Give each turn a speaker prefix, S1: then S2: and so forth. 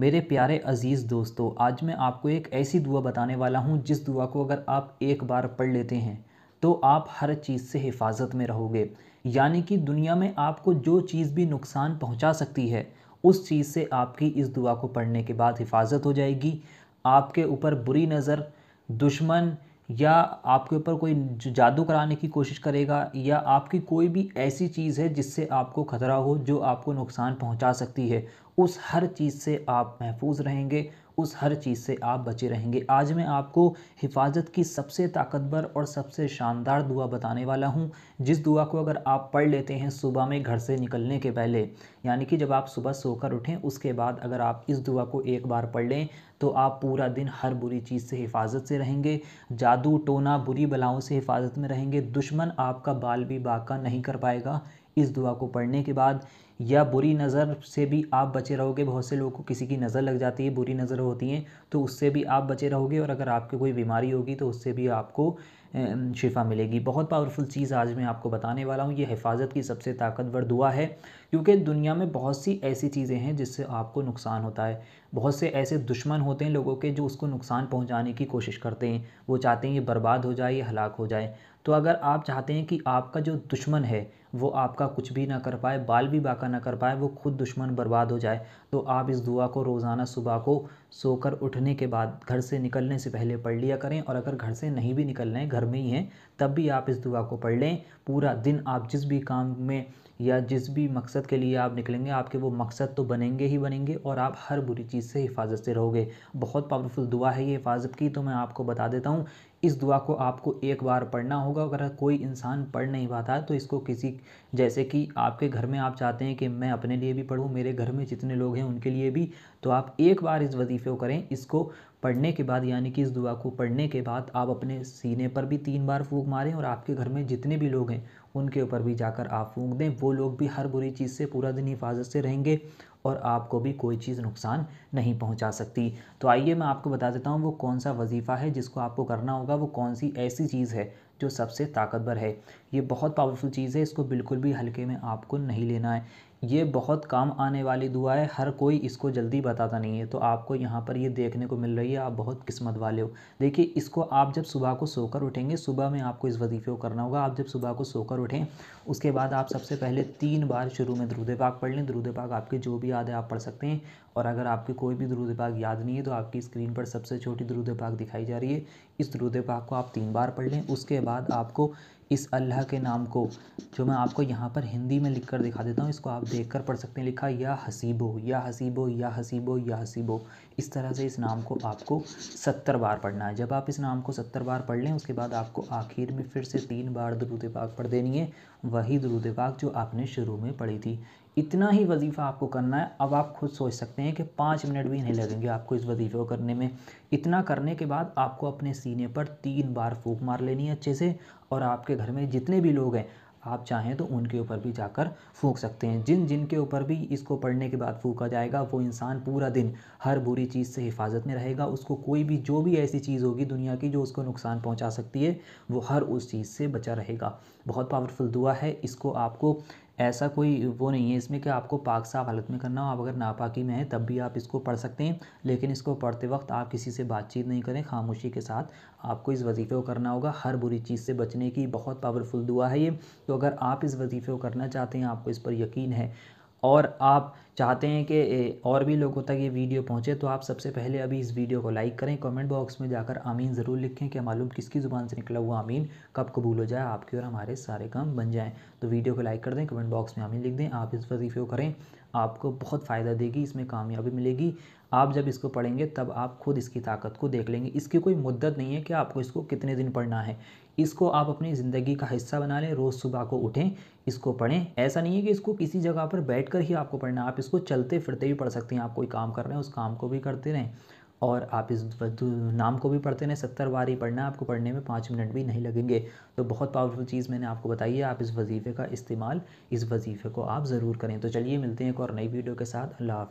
S1: मेरे प्यारे अज़ीज़ दोस्तों आज मैं आपको एक ऐसी दुआ बताने वाला हूँ जिस दुआ को अगर आप एक बार पढ़ लेते हैं तो आप हर चीज़ से हिफाजत में रहोगे यानी कि दुनिया में आपको जो चीज़ भी नुकसान पहुँचा सकती है उस चीज़ से आपकी इस दुआ को पढ़ने के बाद हिफाजत हो जाएगी आपके ऊपर बुरी नज़र दुश्मन या आपके ऊपर कोई जादू कराने की कोशिश करेगा या आपकी कोई भी ऐसी चीज़ है जिससे आपको ख़तरा हो जो आपको नुकसान पहुंचा सकती है उस हर चीज़ से आप महफूज रहेंगे उस हर चीज़ से आप बचे रहेंगे आज मैं आपको हिफाजत की सबसे ताकतवर और सबसे शानदार दुआ बताने वाला हूँ जिस दुआ को अगर आप पढ़ लेते हैं सुबह में घर से निकलने के पहले यानी कि जब आप सुबह सोकर उठें उसके बाद अगर आप इस दुआ को एक बार पढ़ लें तो आप पूरा दिन हर बुरी चीज़ से हिफाजत से रहेंगे जादू टोना बुरी बलाओं से हिफाजत में रहेंगे दुश्मन आपका बाल भी बाका नहीं कर पाएगा इस दुआ को पढ़ने के बाद या बुरी नज़र से भी आप बचे रहोगे बहुत से लोगों को किसी की नज़र लग जाती है बुरी नज़र होती हैं तो उससे भी आप बचे रहोगे और अगर आपकी कोई बीमारी होगी तो उससे भी आपको शिफा मिलेगी बहुत पावरफुल चीज़ आज मैं आपको बताने वाला हूँ ये हिफाजत की सबसे ताकतवर दुआ है क्योंकि दुनिया में बहुत सी ऐसी चीज़ें हैं जिससे आपको नुकसान होता है बहुत से ऐसे दुश्मन होते हैं लोगों के जो उसको नुकसान पहुँचाने की कोशिश करते हैं वो चाहते हैं ये बर्बाद हो जाए ये हलाक हो जाए तो अगर आप चाहते हैं कि आपका जो दुश्मन है वो आपका कुछ भी ना कर पाए बाल भी बाका ना कर पाए वो खुद दुश्मन बर्बाद हो जाए तो आप इस दुआ को रोज़ाना सुबह को सोकर उठने के बाद घर से निकलने से पहले पढ़ लिया करें और अगर घर से नहीं भी निकल रहे हैं घर में ही हैं तब भी आप इस दुआ को पढ़ लें पूरा दिन आप जिस भी काम में या जिस भी मकसद के लिए आप निकलेंगे आपके वो मकसद तो बनेंगे ही बनेंगे और आप हर बुरी चीज़ से हिफाजत से रहोगे बहुत पावरफुल दुआ है ये हिफाजत की तो मैं आपको बता देता हूँ इस दुआ को आपको एक बार पढ़ना होगा अगर कोई इंसान पढ़ नहीं पाता है तो इसको किसी जैसे कि आपके घर में आप चाहते हैं कि मैं अपने लिए भी पढ़ूँ मेरे घर में जितने लोग हैं उनके लिए भी तो आप एक बार इस वजीफ़े को करें इसको पढ़ने के बाद यानी कि इस दुआ को पढ़ने के बाद आप अपने सीने पर भी तीन बार फूंक मारें और आपके घर में जितने भी लोग हैं उनके ऊपर भी जाकर आप फूंक दें वो लोग भी हर बुरी चीज़ से पूरा दिन हिफाजत से रहेंगे और आपको भी कोई चीज़ नुकसान नहीं पहुंचा सकती तो आइए मैं आपको बता देता हूँ वो कौन सा वजीफ़ा है जिसको आपको करना होगा वो कौन सी ऐसी चीज़ है जो सबसे ताकतवर है ये बहुत पावरफुल चीज़ है इसको बिल्कुल भी हल्के में आपको नहीं लेना है ये बहुत काम आने वाली दुआ है हर कोई इसको जल्दी बताता नहीं है तो आपको यहाँ पर ये देखने को मिल रही है आप बहुत किस्मत वाले हो देखिए इसको आप जब सुबह को सोकर उठेंगे सुबह में आपको इस वजीफ़े को करना होगा आप जब सुबह को सोकर उठें उसके बाद आप सबसे पहले तीन बार शुरू में दरूद पाक पढ़ लें दरूद पाक आपके जो भी याद है आप पढ़ सकते हैं और अगर आपकी कोई भी दरूद पाक याद नहीं है तो आपकी स्क्रीन पर सबसे छोटी दरूद पाक दिखाई जा रही है इस दरूद पाक को आप तीन बार पढ़ लें उसके बाद आपको इस अल्लाह के नाम को जो मैं आपको यहाँ पर हिंदी में लिख कर दिखा देता हूँ इसको आप देख कर पढ़ सकते हैं लिखा या हसीबो या हसीबो या हसीबो या हसीबो इस तरह से इस नाम को आपको सत्तर बार पढ़ना है जब आप इस नाम को सत्तर बार पढ़ लें उसके बाद आपको आखिर में फिर से तीन बार दरुद पाक पढ़ देनी है वही दरुद पाक जो आपने शुरू में पढ़ी थी इतना ही वजीफ़ा आपको करना है अब आप खुद सोच सकते हैं कि पाँच मिनट भी नहीं लगेंगे आपको इस वजीफ़े को करने में इतना करने के बाद आपको अपने सीने पर तीन बार फूक मार लेनी है अच्छे से और आपके घर में जितने भी लोग हैं आप चाहें तो उनके ऊपर भी जाकर फूंक सकते हैं जिन जिन के ऊपर भी इसको पढ़ने के बाद फूका जाएगा वो इंसान पूरा दिन हर बुरी चीज़ से हिफाजत में रहेगा उसको कोई भी जो भी ऐसी चीज़ होगी दुनिया की जो उसको नुकसान पहुंचा सकती है वो हर उस चीज़ से बचा रहेगा बहुत पावरफुल दुआ है इसको आपको ऐसा कोई वो नहीं है इसमें कि आपको पाक साफ हालत में करना हो आप अगर नापाकी में हैं तब भी आप इसको पढ़ सकते हैं लेकिन इसको पढ़ते वक्त आप किसी से बातचीत नहीं करें खामोशी के साथ आपको इस वजीफ़े को करना होगा हर बुरी चीज़ से बचने की बहुत पावरफुल दुआ है ये तो अगर आप इस वजीफ़े को करना चाहते हैं आपको इस पर यकीन है और आप चाहते हैं कि और भी लोगों तक ये वीडियो पहुंचे तो आप सबसे पहले अभी इस वीडियो को लाइक करें कमेंट बॉक्स में जाकर आमीन ज़रूर लिखें कि मालूम किसकी ज़ुबान से निकला हुआ आमीन कब कबूल हो जाए आपके और हमारे सारे काम बन जाएँ तो वीडियो को लाइक कर दें कमेंट बॉक्स में आमीन लिख दें आप इस वजीफ़े को करें आपको बहुत फ़ायदा देगी इसमें कामयाबी मिलेगी आप जब इसको पढ़ेंगे तब आप खुद इसकी ताकत को देख लेंगे इसकी कोई मुद्दत नहीं है कि आपको इसको कितने दिन पढ़ना है इसको आप अपनी ज़िंदगी का हिस्सा बना लें रोज़ सुबह को उठें इसको पढ़ें ऐसा नहीं है कि इसको किसी जगह पर बैठ ही आपको पढ़ना आप इसको चलते फिरते भी पढ़ सकते हैं आप कोई काम कर रहे हैं उस काम को भी करते रहें और आप इस नाम को भी पढ़ते रहें सत्तर बार ही पढ़ना आपको पढ़ने में पाँच मिनट भी नहीं लगेंगे तो बहुत पावरफुल चीज़ मैंने आपको बताई है आप इस वजीफ़े का इस्तेमाल इस वजीफ़े को आप ज़रूर करें तो चलिए मिलते हैं एक और नई वीडियो के साथ अल्लाह